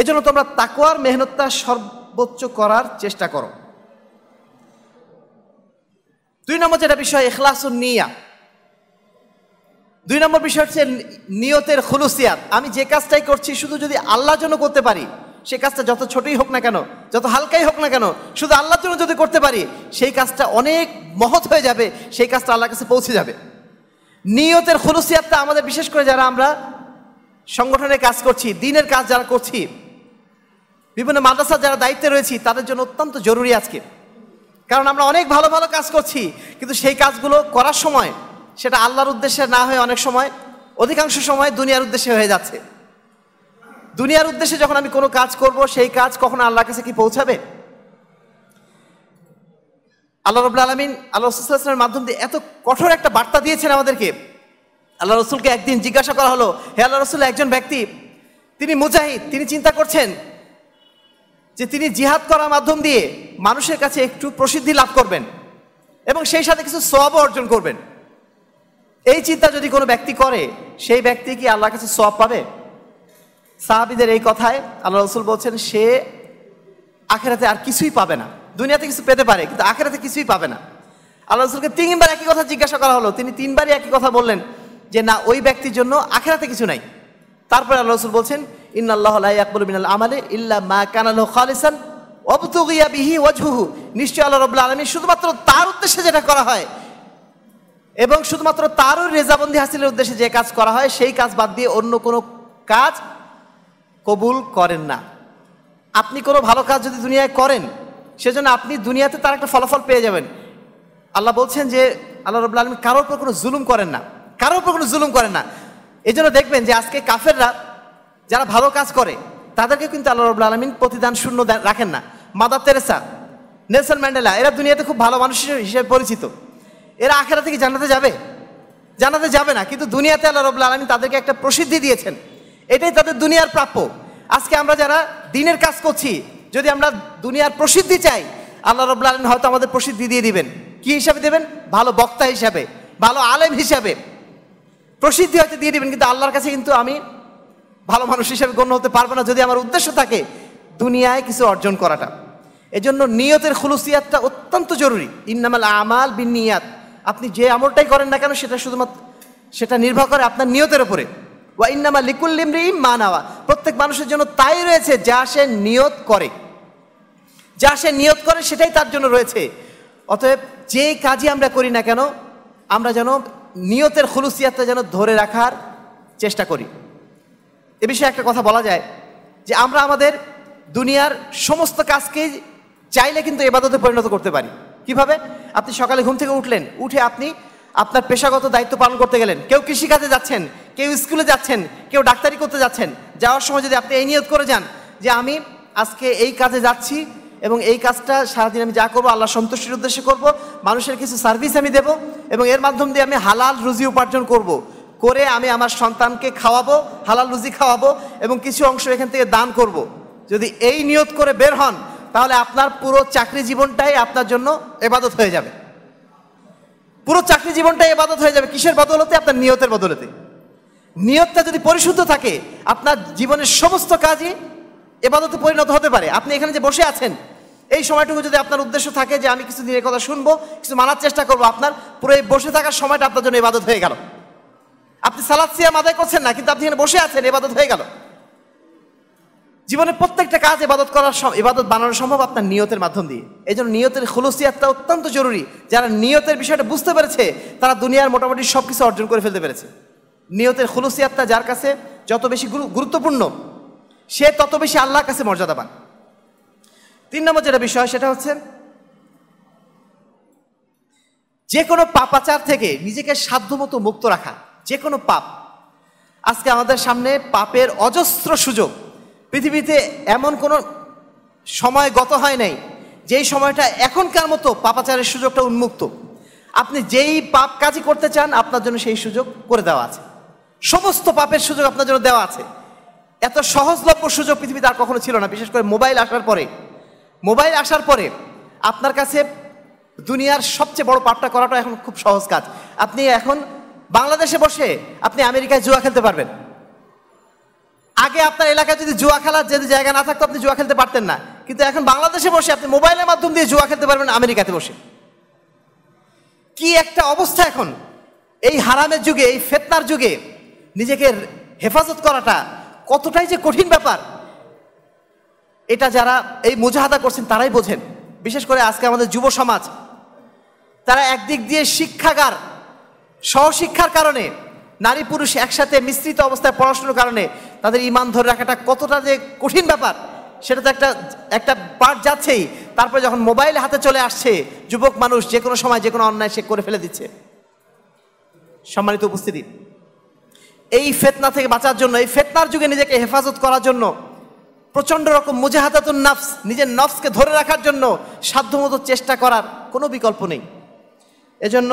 এজন্য তোমরা তাকোয়ার মেহনতটা সর্বোচ্চ করার চেষ্টা করো দুই নম্বর যেটা বিষয় এখলাসুন নিয়া দুই নম্বর বিষয় হচ্ছে নিয়তের খুলুসিয়াত আমি যে কাজটাই করছি শুধু যদি আল্লাহর জন্য করতে পারি সে কাজটা যত ছোটই হোক না কেন যত হালকাই হোক না কেন শুধু আল্লাহর জন্য যদি করতে পারি সেই কাজটা অনেক মহৎ হয়ে যাবে সেই কাজটা আল্লাহর কাছে পৌঁছে যাবে নিয়তের খুলুসিয়াতটা আমাদের বিশেষ করে যারা আমরা সংগঠনে কাজ করছি দিনের কাজ যারা করছি বিভিন্ন মাদ্রাসার যারা দায়িত্বে রয়েছি তাদের জন্য অত্যন্ত জরুরি আজকে কারণ আমরা অনেক ভালো ভালো কাজ করছি কিন্তু সেই কাজগুলো করার সময় সেটা আল্লাহর উদ্দেশ্যে না হয়ে অনেক সময় অধিকাংশ সময় দুনিয়ার উদ্দেশ্যে হয়ে যাচ্ছে দুনিয়ার উদ্দেশ্যে যখন আমি কোনো কাজ করব সেই কাজ কখনো আল্লাহর কাছে কি পৌঁছাবে আল্লাহ রবুল্লা আলমিন আল্লাহ রসুলের মাধ্যম দিয়ে এত কঠোর একটা বার্তা দিয়েছেন আমাদেরকে আল্লাহ রসুলকে একদিন জিজ্ঞাসা করা হলো হে আল্লাহ রসুল একজন ব্যক্তি তিনি মুজাহিদ তিনি চিন্তা করছেন যে তিনি জিহাদ করার মাধ্যম দিয়ে মানুষের কাছে একটু প্রসিদ্ধি লাভ করবেন এবং সেই সাথে কিছু সবও অর্জন করবেন এই চিন্তা যদি কোনো ব্যক্তি করে সেই ব্যক্তি কি আল্লাহর কাছে সব পাবে সাহাবিদের এই কথায় আল্লাহ রসুল বলছেন সে আখেরাতে আর কিছুই পাবে না দুনিয়াতে কিছু পেতে পারে কিন্তু আখেরাতে কিছুই পাবে না আল্লাহ রসুলকে তিনবার একই কথা জিজ্ঞাসা করা হলো তিনি তিনবারই একই কথা বললেন যে না ওই ব্যক্তির জন্য আখেরাতে কিছু নাই তারপরে আল্লাহ রসুল বলছেন ইন্নাল্লাহ আকবুল মিনাল আমালে ইল্লা মা কানাল খালিসান অবতুগিয়া বিহি ওয়াজহুহু নিশ্চয় আল্লাহ রবুল্লা আলমী শুধুমাত্র তার উদ্দেশ্যে যেটা করা হয় এবং শুধুমাত্র তারও রেজাবন্দি হাসিলের উদ্দেশ্যে যে কাজ করা হয় সেই কাজ বাদ দিয়ে অন্য কোনো কাজ কবুল করেন না আপনি কোনো ভালো কাজ যদি দুনিয়ায় করেন সেজন্য আপনি দুনিয়াতে তার একটা ফলাফল পেয়ে যাবেন আল্লাহ বলছেন যে আল্লাহ রবুল্লা আলমী কারোর উপর কোনো জুলুম করেন না কারোর উপর কোনো জুলুম করেন না এই জন্য দেখবেন যে আজকে কাফেররা যারা ভালো কাজ করে তাদেরকে কিন্তু আল্লাহ রবুল্লা আলমিন প্রতিদান শূন্য রাখেন না মাদার তেরেসা নেলসন ম্যান্ডেলা এরা দুনিয়াতে খুব ভালো মানুষ হিসেবে পরিচিত এরা আখেরা থেকে জানাতে যাবে জানাতে যাবে না কিন্তু দুনিয়াতে আল্লাহ রবুল্লা আলমী তাদেরকে একটা প্রসিদ্ধি দিয়েছেন এটাই তাদের দুনিয়ার প্রাপ্য আজকে আমরা যারা দিনের কাজ করছি যদি আমরা দুনিয়ার প্রসিদ্ধি চাই আল্লাহ রবুল্লা আলমী হয়তো আমাদের প্রসিদ্ধি দিয়ে দিবেন কি হিসাবে দেবেন ভালো বক্তা হিসাবে ভালো আলেম হিসাবে প্রসিদ্ধি হয়তো দিয়ে দিবেন কিন্তু আল্লাহর কাছে কিন্তু আমি ভালো মানুষ হিসাবে গণ্য হতে পারবো না যদি আমার উদ্দেশ্য থাকে দুনিয়ায় কিছু অর্জন করাটা এজন্য নিয়তের খুলুসিয়াতটা অত্যন্ত জরুরি ইন্নামাল আমাল বিন নিয়াত আপনি যে আমলটাই করেন না কেন সেটা শুধুমাত্র সেটা নির্ভর করে আপনার নিয়তের ওপরে ওয়াইনামা লিকুল্লিমরি মা নেওয়া প্রত্যেক মানুষের জন্য তাই রয়েছে যা সে নিয়ত করে যা সে নিয়ত করে সেটাই তার জন্য রয়েছে অতএব যে কাজই আমরা করি না কেন আমরা যেন নিয়তের খুলুসিয়াতটা যেন ধরে রাখার চেষ্টা করি এ বিষয়ে একটা কথা বলা যায় যে আমরা আমাদের দুনিয়ার সমস্ত কাজকেই চাইলে কিন্তু এবাদতে পরিণত করতে পারি কিভাবে আপনি সকালে ঘুম থেকে উঠলেন উঠে আপনি আপনার পেশাগত দায়িত্ব পালন করতে গেলেন কেউ কৃষিকাজে যাচ্ছেন কেউ স্কুলে যাচ্ছেন কেউ ডাক্তারি করতে যাচ্ছেন যাওয়ার সময় যদি আপনি এই নিয়ত করে যান যে আমি আজকে এই কাজে যাচ্ছি এবং এই কাজটা সারাদিন আমি যা করবো আল্লাহ সন্তুষ্টির উদ্দেশ্যে করব মানুষের কিছু সার্ভিস আমি দেব এবং এর মাধ্যম দিয়ে আমি হালাল রুজি উপার্জন করব। করে আমি আমার সন্তানকে খাওয়াবো হালাল রুজি খাওয়াবো এবং কিছু অংশ এখান থেকে দান করব। যদি এই নিয়ত করে বের হন তাহলে আপনার পুরো চাকরি জীবনটাই আপনার জন্য এবাদত হয়ে যাবে পুরো চাকরি জীবনটাই এবাদত হয়ে যাবে কিসের বদলতে আপনার নিয়তের বদলতে নিয়তটা যদি পরিশুদ্ধ থাকে আপনার জীবনের সমস্ত কাজই এবাদতে পরিণত হতে পারে আপনি এখানে যে বসে আছেন এই সময়টুকু যদি আপনার উদ্দেশ্য থাকে যে আমি কিছু দিনের কথা শুনবো কিছু মানার চেষ্টা করব আপনার পুরো এই বসে থাকার সময়টা আপনার জন্য এবাদত হয়ে গেল আপনি সালাদ সিয়াম আদায় করছেন না কিন্তু আপনি এখানে বসে আছেন এবাদত হয়ে গেল জীবনে প্রত্যেকটা কাজ ইবাদত করার ইবাদত বানানো সম্ভব আপনার নিয়তের মাধ্যম দিয়ে এই জন্য নিয়তের খুলুসিয়াতটা অত্যন্ত জরুরি যারা নিয়তের বিষয়টা বুঝতে পেরেছে তারা দুনিয়ার মোটামুটি সব কিছু অর্জন করে ফেলতে পেরেছে নিয়তের খুলুসিয়াতটা যার কাছে যত বেশি গুরুত্বপূর্ণ সে তত বেশি আল্লাহর কাছে মর্যাদা পান তিন নম্বর যেটা বিষয় সেটা হচ্ছে যে কোনো পাপাচার থেকে নিজেকে সাধ্যমতো মুক্ত রাখা যে কোনো পাপ আজকে আমাদের সামনে পাপের অজস্র সুযোগ পৃথিবীতে এমন কোনো সময় গত হয় নাই যেই সময়টা এখনকার মতো পাপাচারের সুযোগটা উন্মুক্ত আপনি যেই পাপ কাজই করতে চান আপনার জন্য সেই সুযোগ করে দেওয়া আছে সমস্ত পাপের সুযোগ আপনার জন্য দেওয়া আছে এত সহজলভ্য সুযোগ পৃথিবীতে আর কখনো ছিল না বিশেষ করে মোবাইল আসার পরে মোবাইল আসার পরে আপনার কাছে দুনিয়ার সবচেয়ে বড় পাপটা করাটা এখন খুব সহজ কাজ আপনি এখন বাংলাদেশে বসে আপনি আমেরিকায় জুয়া খেলতে পারবেন আগে আপনার এলাকায় যদি জুয়া খেলার যদি জায়গা না থাকতো আপনি জুয়া খেলতে পারতেন না কিন্তু এখন বাংলাদেশে বসে আপনি মোবাইলের মাধ্যম দিয়ে জুয়া খেলতে পারবেন আমেরিকাতে বসে কি একটা অবস্থা এখন এই হারামের যুগে এই ফেতনার যুগে নিজেকে হেফাজত করাটা কতটাই যে কঠিন ব্যাপার এটা যারা এই মুজাহাদা করছেন তারাই বোঝেন বিশেষ করে আজকে আমাদের যুব সমাজ তারা একদিক দিয়ে শিক্ষাগার সহশিক্ষার কারণে নারী পুরুষ একসাথে মিশ্রিত অবস্থায় পড়াশুনোর কারণে তাদের ইমান ধরে রাখাটা কতটা যে কঠিন ব্যাপার সেটা তো একটা একটা পার্ট যাচ্ছেই তারপরে যখন মোবাইল হাতে চলে আসছে যুবক মানুষ যে কোনো সময় যে কোনো অন্যায় সে করে ফেলে দিচ্ছে সম্মানিত উপস্থিতি এই ফেতনা থেকে বাঁচার জন্য এই ফেতনার যুগে নিজেকে হেফাজত করার জন্য প্রচণ্ড রকম মুজাহাদাতুন নফস নিজের নফসকে ধরে রাখার জন্য সাধ্যমতো চেষ্টা করার কোনো বিকল্প নেই এজন্য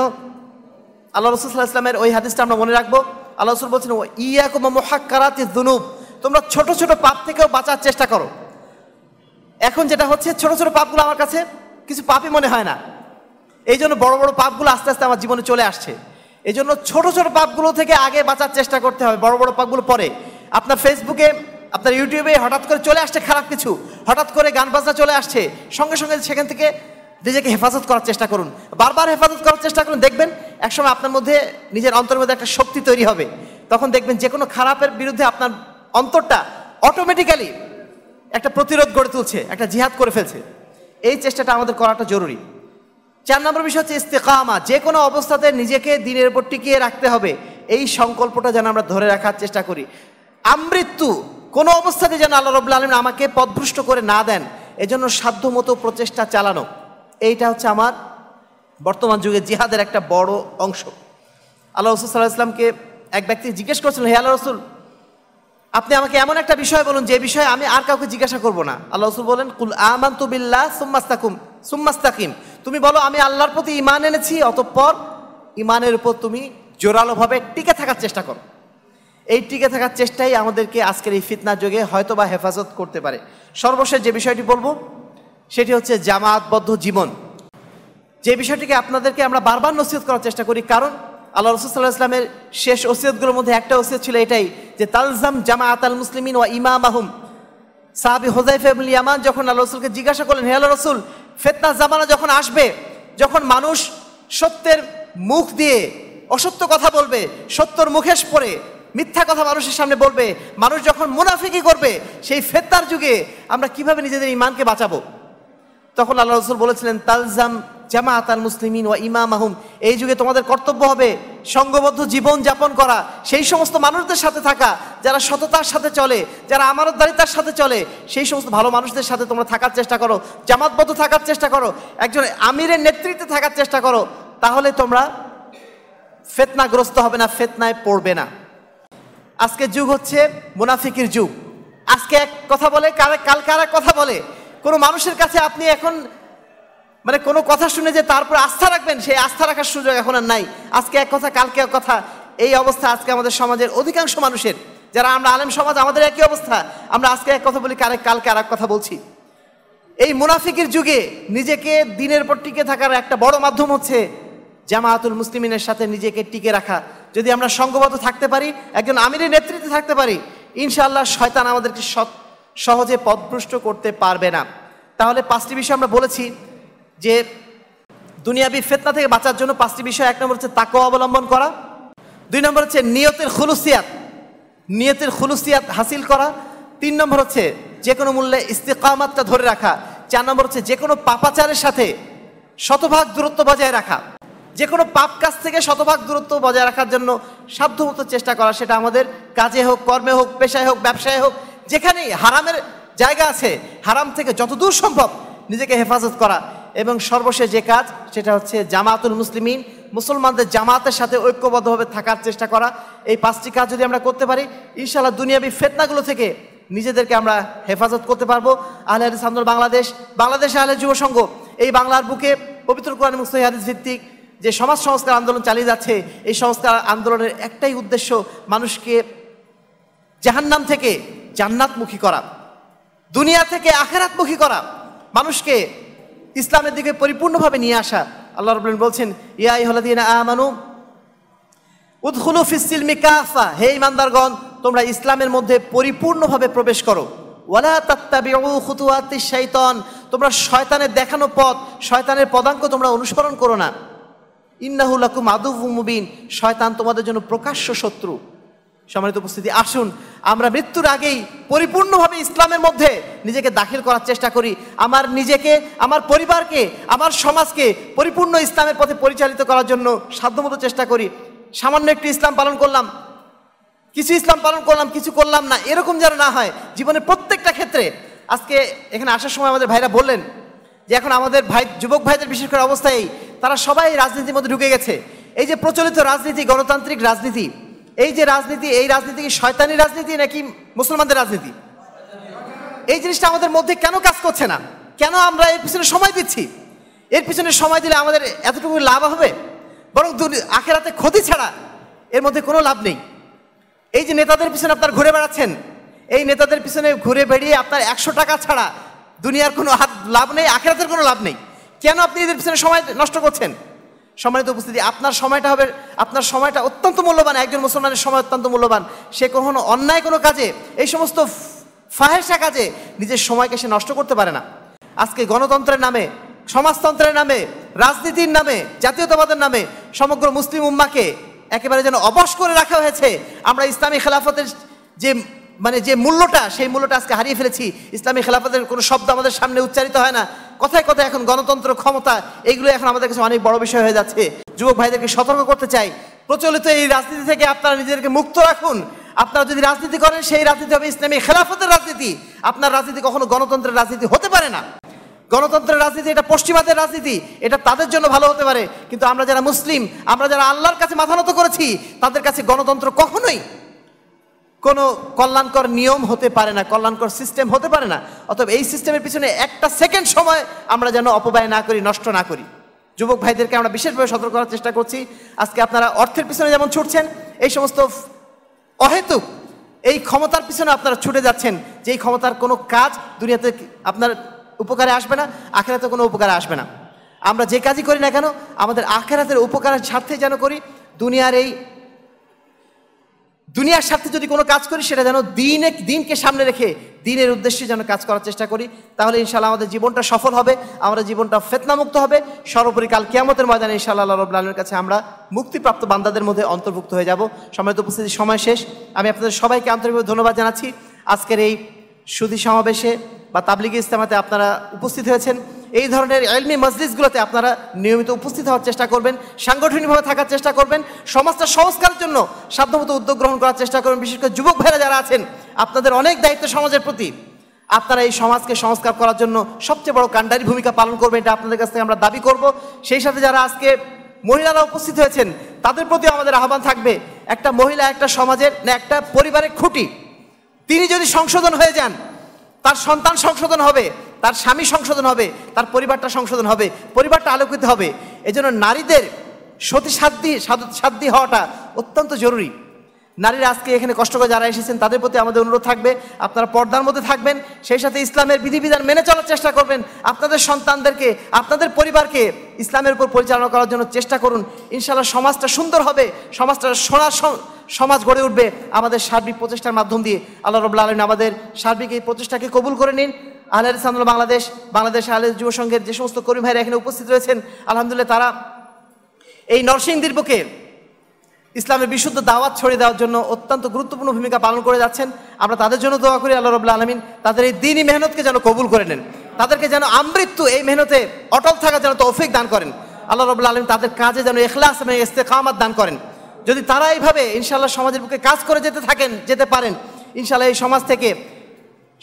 আল্লাহ রসুলামের ওই হাদিসটা আমরা মনে রাখবো আল্লাহ রসুল বলছেন ইয়া কুমা মহাক্কারাতি দুনুব তোমরা ছোট ছোট পাপ থেকেও বাঁচার চেষ্টা করো এখন যেটা হচ্ছে ছোট ছোট পাপগুলো আমার কাছে কিছু পাপই মনে হয় না এই জন্য বড় বড় পাপগুলো আস্তে আস্তে আমার জীবনে চলে আসছে এই জন্য ছোট ছোট পাপগুলো থেকে আগে বাঁচার চেষ্টা করতে হবে বড় বড় পাপগুলো পরে আপনার ফেসবুকে আপনার ইউটিউবে হঠাৎ করে চলে আসছে খারাপ কিছু হঠাৎ করে গান বাজনা চলে আসছে সঙ্গে সঙ্গে সেখান থেকে নিজেকে হেফাজত করার চেষ্টা করুন বারবার হেফাজত করার চেষ্টা করুন দেখবেন একসময় আপনার মধ্যে নিজের অন্তরের মধ্যে একটা শক্তি তৈরি হবে তখন দেখবেন যে কোনো খারাপের বিরুদ্ধে আপনার অন্তরটা অটোমেটিক্যালি একটা প্রতিরোধ গড়ে তুলছে একটা জিহাদ করে ফেলছে এই চেষ্টাটা আমাদের করাটা জরুরি চার নম্বর বিষয় হচ্ছে ইস্তেকামা যে কোনো অবস্থাতে নিজেকে দিনের উপর টিকিয়ে রাখতে হবে এই সংকল্পটা যেন আমরা ধরে রাখার চেষ্টা করি আমৃত্যু কোনো অবস্থাতে যেন আল্লাহ রবুল্লা আলম আমাকে পদভ্রষ্ট করে না দেন এজন্য সাধ্যমতো প্রচেষ্টা চালানো এইটা হচ্ছে আমার বর্তমান যুগে জিহাদের একটা বড় অংশ আল্লাহ রসুল সাল্লাহ ইসলামকে এক ব্যক্তি জিজ্ঞেস করছিলেন হে আল্লাহ রসুল আপনি আমাকে এমন একটা বিষয় বলুন যে বিষয়ে আমি আর কাউকে জিজ্ঞাসা করব না আল্লাহ রসুল বলেন কুল আমান বিল্লা সুম্মাস্তাকুম সুম্মাস্তাকিম তুমি বলো আমি আল্লাহর প্রতি ইমান এনেছি অতঃপর ইমানের উপর তুমি জোরালোভাবে টিকে থাকার চেষ্টা করো এই টিকে থাকার চেষ্টাই আমাদেরকে আজকের এই ফিতনা যোগে হয়তো বা হেফাজত করতে পারে সর্বশেষ যে বিষয়টি বলবো সেটি হচ্ছে জামাতবদ্ধ জীবন যে বিষয়টিকে আপনাদেরকে আমরা বারবার নসিহত করার চেষ্টা করি কারণ আল্লাহ রসুল্লাহ ইসলামের শেষ ওসিয়তগুলোর মধ্যে একটা ওসিয়ত ছিল এটাই যে তালজাম জামাত আল মুসলিমিন ওয়া ইমাম আহম সাহাবি হোজাইফে ইয়ামান যখন আল্লাহ রসুলকে জিজ্ঞাসা করলেন হে আল্লাহ রসুল ফেতনা জামানা যখন আসবে যখন মানুষ সত্যের মুখ দিয়ে অসত্য কথা বলবে সত্যর মুখেশ পরে মিথ্যা কথা মানুষের সামনে বলবে মানুষ যখন মুনাফিকি করবে সেই ফেতনার যুগে আমরা কিভাবে নিজেদের ইমানকে বাঁচাবো তখন আল্লাহ রসুল বলেছিলেন তালজাম জামাত আল মুসলিমিন ও ইমাম আহম এই যুগে তোমাদের কর্তব্য হবে সঙ্গবদ্ধ জীবন যাপন করা সেই সমস্ত মানুষদের সাথে থাকা যারা সততার সাথে চলে যারা দারিতার সাথে চলে সেই সমস্ত ভালো মানুষদের সাথে তোমরা থাকার চেষ্টা করো জামাতবদ্ধ থাকার চেষ্টা করো একজন আমিরের নেতৃত্বে থাকার চেষ্টা করো তাহলে তোমরা ফেতনাগ্রস্ত হবে না ফেতনায় পড়বে না আজকে যুগ হচ্ছে মুনাফিকির যুগ আজকে এক কথা বলে কালকে আর এক কথা বলে কোনো মানুষের কাছে আপনি এখন মানে কোনো কথা শুনে যে তারপর আস্থা রাখবেন সেই আস্থা রাখার সুযোগ এখন আর নাই আজকে এক কথা কালকে এক কথা এই অবস্থা আজকে আমাদের সমাজের অধিকাংশ মানুষের যারা আমরা আলেম সমাজ আমাদের একই অবস্থা আমরা আজকে এক কথা বলি কারে কালকে আর কথা বলছি এই মুনাফিকের যুগে নিজেকে দিনের পর টিকে থাকার একটা বড় মাধ্যম হচ্ছে জামায়াতুল মুসলিমিনের সাথে নিজেকে টিকে রাখা যদি আমরা সঙ্গবদ্ধ থাকতে পারি একজন আমিরের নেতৃত্বে থাকতে পারি ইনশাআল্লাহ শয়তান আমাদেরকে সৎ সহজে পদভ্রষ্ট করতে পারবে না তাহলে পাঁচটি বিষয় আমরা বলেছি যে দুনিয়াবি ফেতনা থেকে বাঁচার জন্য পাঁচটি বিষয় এক নম্বর হচ্ছে তাকে অবলম্বন করা দুই নম্বর হচ্ছে নিয়তের খুলুসিয়াত নিয়তের খুলুসিয়াত হাসিল করা তিন নম্বর হচ্ছে যে কোনো মূল্যে ইস্তেকামাতটা ধরে রাখা চার নম্বর হচ্ছে যে কোনো পাপাচারের সাথে শতভাগ দূরত্ব বজায় রাখা যে কোনো পাপ কাজ থেকে শতভাগ দূরত্ব বজায় রাখার জন্য সাধ্যমতো চেষ্টা করা সেটা আমাদের কাজে হোক কর্মে হোক পেশায় হোক ব্যবসায় হোক যেখানেই হারামের জায়গা আছে হারাম থেকে যতদূর সম্ভব নিজেকে হেফাজত করা এবং সর্বশেষ যে কাজ সেটা হচ্ছে জামাতুল মুসলিমিন মুসলমানদের জামাতের সাথে ঐক্যবদ্ধভাবে থাকার চেষ্টা করা এই পাঁচটি কাজ যদি আমরা করতে পারি ইনশাআল্লাহ দুনিয়াবি ফেতনাগুলো থেকে নিজেদেরকে আমরা হেফাজত করতে পারবো আহলে আলী আন্দোলন বাংলাদেশ বাংলাদেশ আহলে যুব সংঘ এই বাংলার বুকে পবিত্র কোরআন এবং ভিত্তিক যে সমাজ সংস্কার আন্দোলন চালিয়ে যাচ্ছে এই সংস্কার আন্দোলনের একটাই উদ্দেশ্য মানুষকে জাহান্নাম থেকে জান্নাতমুখী করা দুনিয়া থেকে আখেরাতমুখী করা মানুষকে ইসলামের দিকে পরিপূর্ণভাবে নিয়ে আসা আল্লাহ রবুল্লিন বলছেন ইয়া ইহলাদিন আমানু উদ্খুলু ফিসিল মিকাফা হে ইমানদারগণ তোমরা ইসলামের মধ্যে পরিপূর্ণভাবে প্রবেশ করো ওয়ালা তাত্তাবিউ খুতুয়াতিশ শাইতান তোমরা শয়তানের দেখানো পথ শয়তানের পদাঙ্ক তোমরা অনুসরণ করো না ইন্নাহুল লাকুম আদুবু মুবিন শয়তান তোমাদের জন্য প্রকাশ্য শত্রু সম্মানিত উপস্থিতি আসুন আমরা মৃত্যুর আগেই পরিপূর্ণভাবে ইসলামের মধ্যে নিজেকে দাখিল করার চেষ্টা করি আমার নিজেকে আমার পরিবারকে আমার সমাজকে পরিপূর্ণ ইসলামের পথে পরিচালিত করার জন্য সাধ্যমতো চেষ্টা করি সামান্য একটি ইসলাম পালন করলাম কিছু ইসলাম পালন করলাম কিছু করলাম না এরকম যেন না হয় জীবনের প্রত্যেকটা ক্ষেত্রে আজকে এখানে আসার সময় আমাদের ভাইরা বললেন যে এখন আমাদের ভাই যুবক ভাইদের বিশেষ করে অবস্থায় তারা সবাই রাজনীতির মধ্যে ঢুকে গেছে এই যে প্রচলিত রাজনীতি গণতান্ত্রিক রাজনীতি এই যে রাজনীতি এই রাজনীতি কি শয়তানি রাজনীতি নাকি মুসলমানদের রাজনীতি এই জিনিসটা আমাদের মধ্যে কেন কাজ করছে না কেন আমরা এর পিছনে সময় দিচ্ছি এর পিছনে সময় দিলে আমাদের এতটুকু লাভ হবে বরং আখেরাতে ক্ষতি ছাড়া এর মধ্যে কোনো লাভ নেই এই যে নেতাদের পিছনে আপনার ঘুরে বেড়াচ্ছেন এই নেতাদের পিছনে ঘুরে বেড়িয়ে আপনার একশো টাকা ছাড়া দুনিয়ার কোনো হাত লাভ নেই আখেরাতের কোনো লাভ নেই কেন আপনি এদের পিছনে সময় নষ্ট করছেন সম্মানিত উপস্থিতি আপনার সময়টা হবে আপনার সময়টা অত্যন্ত মূল্যবান একজন মুসলমানের সময় অত্যন্ত মূল্যবান সে কখনো অন্যায় কোনো কাজে এই সমস্ত ফাহেসা কাজে নিজের সময়কে সে নষ্ট করতে পারে না আজকে গণতন্ত্রের নামে সমাজতন্ত্রের নামে রাজনীতির নামে জাতীয়তাবাদের নামে সমগ্র মুসলিম উম্মাকে একেবারে যেন অবশ করে রাখা হয়েছে আমরা ইসলামী খেলাফতের যে মানে যে মূল্যটা সেই মূল্যটা আজকে হারিয়ে ফেলেছি ইসলামী খেলাফতের কোনো শব্দ আমাদের সামনে উচ্চারিত হয় না কথায় কথায় এখন গণতন্ত্র ক্ষমতা এগুলো এখন আমাদের কাছে অনেক বড় বিষয় হয়ে যাচ্ছে যুবক ভাইদেরকে সতর্ক করতে চাই প্রচলিত এই রাজনীতি থেকে আপনারা নিজেদেরকে মুক্ত রাখুন আপনারা যদি রাজনীতি করেন সেই রাজনীতি হবে ইসলামী খেলাফতের রাজনীতি আপনার রাজনীতি কখনো গণতন্ত্রের রাজনীতি হতে পারে না গণতন্ত্রের রাজনীতি এটা পশ্চিমাদের রাজনীতি এটা তাদের জন্য ভালো হতে পারে কিন্তু আমরা যারা মুসলিম আমরা যারা আল্লাহর কাছে মাথা নত করেছি তাদের কাছে গণতন্ত্র কখনোই কোনো কল্যাণকর নিয়ম হতে পারে না কল্যাণকর সিস্টেম হতে পারে না অতএব এই সিস্টেমের পিছনে একটা সেকেন্ড সময় আমরা যেন অপব্যয় না করি নষ্ট না করি যুবক ভাইদেরকে আমরা বিশেষভাবে সতর্ক করার চেষ্টা করছি আজকে আপনারা অর্থের পিছনে যেমন ছুটছেন এই সমস্ত অহেতুক এই ক্ষমতার পিছনে আপনারা ছুটে যাচ্ছেন যে এই ক্ষমতার কোনো কাজ দুনিয়াতে আপনার উপকারে আসবে না আখেরাতে কোনো উপকারে আসবে না আমরা যে কাজই করি না কেন আমাদের আখেরাতের উপকারের স্বার্থে যেন করি দুনিয়ার এই দুনিয়ার স্বার্থে যদি কোনো কাজ করি সেটা যেন দিনে দিনকে সামনে রেখে দিনের উদ্দেশ্যে যেন কাজ করার চেষ্টা করি তাহলে ইনশাল্লাহ আমাদের জীবনটা সফল হবে আমাদের জীবনটা ফেতনামুক্ত হবে সর্বোপরি কাল কেয়ামতের ময়দানে ইনশাল্লাহ রবলালের কাছে আমরা মুক্তিপ্রাপ্ত বান্দাদের মধ্যে অন্তর্ভুক্ত হয়ে যাব সময় তো উপস্থিতি সময় শেষ আমি আপনাদের সবাইকে আন্তরিকভাবে ধন্যবাদ জানাচ্ছি আজকের এই সুদী সমাবেশে বা তাবলিগ ইস্তেমাতে আপনারা উপস্থিত হয়েছেন এই ধরনের এলমি মজলিসগুলোতে আপনারা নিয়মিত উপস্থিত হওয়ার চেষ্টা করবেন সাংগঠনিকভাবে থাকার চেষ্টা করবেন সমাজটা সংস্কারের জন্য সাধ্যমতো উদ্যোগ গ্রহণ করার চেষ্টা করবেন বিশেষ করে যুবক ভাইরা যারা আছেন আপনাদের অনেক দায়িত্ব সমাজের প্রতি আপনারা এই সমাজকে সংস্কার করার জন্য সবচেয়ে বড় কাণ্ডারি ভূমিকা পালন করবেন এটা আপনাদের কাছ থেকে আমরা দাবি করব সেই সাথে যারা আজকে মহিলারা উপস্থিত হয়েছেন তাদের প্রতি আমাদের আহ্বান থাকবে একটা মহিলা একটা সমাজের না একটা পরিবারের খুঁটি তিনি যদি সংশোধন হয়ে যান তার সন্তান সংশোধন হবে তার স্বামী সংশোধন হবে তার পরিবারটা সংশোধন হবে পরিবারটা আলোকিত হবে এজন্য নারীদের সতী সাধ্যি সাধ্যি হওয়াটা অত্যন্ত জরুরি নারীরা আজকে এখানে কষ্ট করে যারা এসেছেন তাদের প্রতি আমাদের অনুরোধ থাকবে আপনারা পর্দার মধ্যে থাকবেন সেই সাথে ইসলামের বিধিবিধান মেনে চলার চেষ্টা করবেন আপনাদের সন্তানদেরকে আপনাদের পরিবারকে ইসলামের উপর পরিচালনা করার জন্য চেষ্টা করুন ইনশাল্লাহ সমাজটা সুন্দর হবে সমাজটা সোনার সমাজ গড়ে উঠবে আমাদের সার্বিক প্রচেষ্টার মাধ্যম দিয়ে আল্লাহ রবুল্লা আলমিন আমাদের সার্বিক এই প্রচেষ্টাকে কবুল করে নিন আহলে ইসলামুল্লাহ বাংলাদেশ বাংলাদেশ আহলে যুব সংঘের যে সমস্ত কর্মী ভাইরা এখানে উপস্থিত রয়েছেন আলহামদুলিল্লাহ তারা এই নরসিংদীর বুকে ইসলামের বিশুদ্ধ দাওয়াত ছড়িয়ে দেওয়ার জন্য অত্যন্ত গুরুত্বপূর্ণ ভূমিকা পালন করে যাচ্ছেন আমরা তাদের জন্য দোয়া করি আল্লাহ রবুল্লা আলমিন তাদের এই দিনই মেহনতকে যেন কবুল করে নেন তাদেরকে যেন আমৃত্যু এই মেহনতে অটল থাকা যেন তৌফিক দান করেন আল্লাহ রবুল্লা আলমিন তাদের কাজে যেন এখলাস এবং ইস্তেকামাত দান করেন যদি তারা এইভাবে ইনশাল্লাহ সমাজের পক্ষে কাজ করে যেতে থাকেন যেতে পারেন ইনশাল্লাহ এই সমাজ থেকে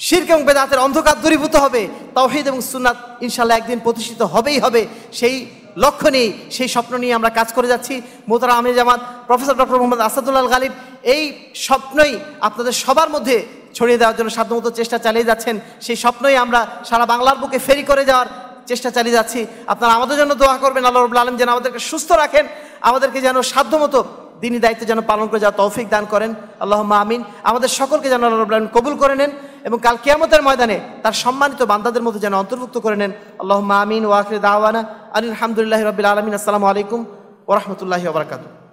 শির্ক এবং বেদাতের অন্ধকার দূরীভূত হবে তহিদ এবং সুনাত ইনশাল্লাহ একদিন প্রতিষ্ঠিত হবেই হবে সেই লক্ষ্য নেই সেই স্বপ্ন নিয়ে আমরা কাজ করে যাচ্ছি মোতারা আমির জামাত প্রফেসর ডক্টর মোহাম্মদ আসাদুল্লাল গালিব এই স্বপ্নই আপনাদের সবার মধ্যে ছড়িয়ে দেওয়ার জন্য সাধ্যমতো চেষ্টা চালিয়ে যাচ্ছেন সেই স্বপ্নই আমরা সারা বাংলার বুকে ফেরি করে যাওয়ার চেষ্টা চালিয়ে যাচ্ছি আপনারা আমাদের জন্য দোয়া করবেন আল্লাহ রবুল্লা আলম যেন আমাদেরকে সুস্থ রাখেন আমাদেরকে যেন সাধ্যমতো দিনী দায়িত্ব যেন পালন করে যা তৌফিক দান করেন আল্লাহ আমিন আমাদের সকলকে যেন আল্লাহ কবুল করে নেন এবং কাল কেয়ামতের ময়দানে তার সম্মানিত বান্দাদের মধ্যে যেন অন্তর্ভুক্ত করে নেন আল্লাহ আমিন ওয়াকির দাওয়ানা আলহামদুলিল্লাহ রবিল আলমিন আসসালামু আলাইকুম ওরহমতুল্লাহি ওবরাকাতু